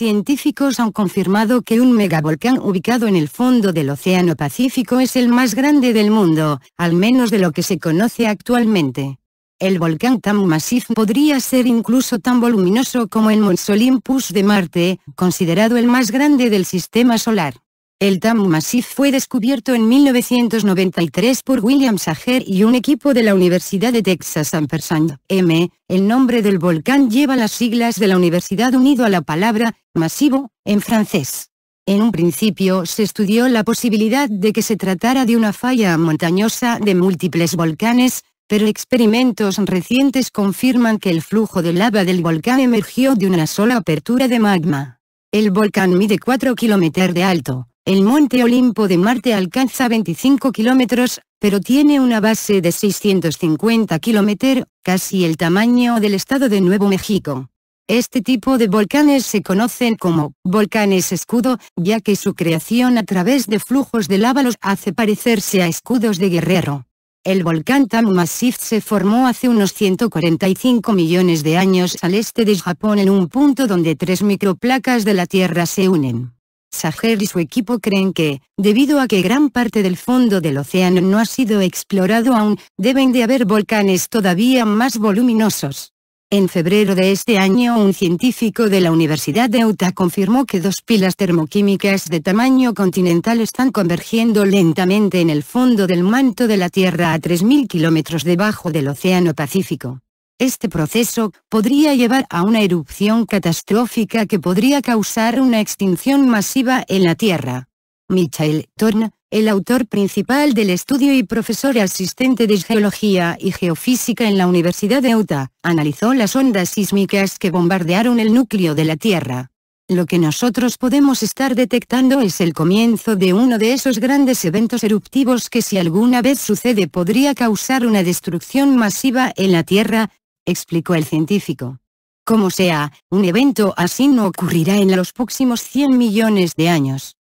Científicos han confirmado que un megavolcán ubicado en el fondo del Océano Pacífico es el más grande del mundo, al menos de lo que se conoce actualmente. El volcán tan masivo podría ser incluso tan voluminoso como el Mons Olympus de Marte, considerado el más grande del sistema solar. El Tamu Massif fue descubierto en 1993 por William Sager y un equipo de la Universidad de Texas Ampersand. M. El nombre del volcán lleva las siglas de la universidad unido a la palabra «masivo» en francés. En un principio se estudió la posibilidad de que se tratara de una falla montañosa de múltiples volcanes, pero experimentos recientes confirman que el flujo de lava del volcán emergió de una sola apertura de magma. El volcán mide 4 km de alto, el monte Olimpo de Marte alcanza 25 kilómetros, pero tiene una base de 650 kilómetros, casi el tamaño del estado de Nuevo México. Este tipo de volcanes se conocen como volcanes escudo, ya que su creación a través de flujos de lava hace parecerse a escudos de guerrero. El volcán Tamu Massif se formó hace unos 145 millones de años al este de Japón en un punto donde tres microplacas de la Tierra se unen. Sager y su equipo creen que, debido a que gran parte del fondo del océano no ha sido explorado aún, deben de haber volcanes todavía más voluminosos. En febrero de este año un científico de la Universidad de Utah confirmó que dos pilas termoquímicas de tamaño continental están convergiendo lentamente en el fondo del manto de la Tierra a 3.000 kilómetros debajo del Océano Pacífico. Este proceso podría llevar a una erupción catastrófica que podría causar una extinción masiva en la Tierra. Michael Thorne, el autor principal del estudio y profesor asistente de geología y geofísica en la Universidad de Utah, analizó las ondas sísmicas que bombardearon el núcleo de la Tierra. Lo que nosotros podemos estar detectando es el comienzo de uno de esos grandes eventos eruptivos que si alguna vez sucede podría causar una destrucción masiva en la Tierra, explicó el científico. Como sea, un evento así no ocurrirá en los próximos 100 millones de años.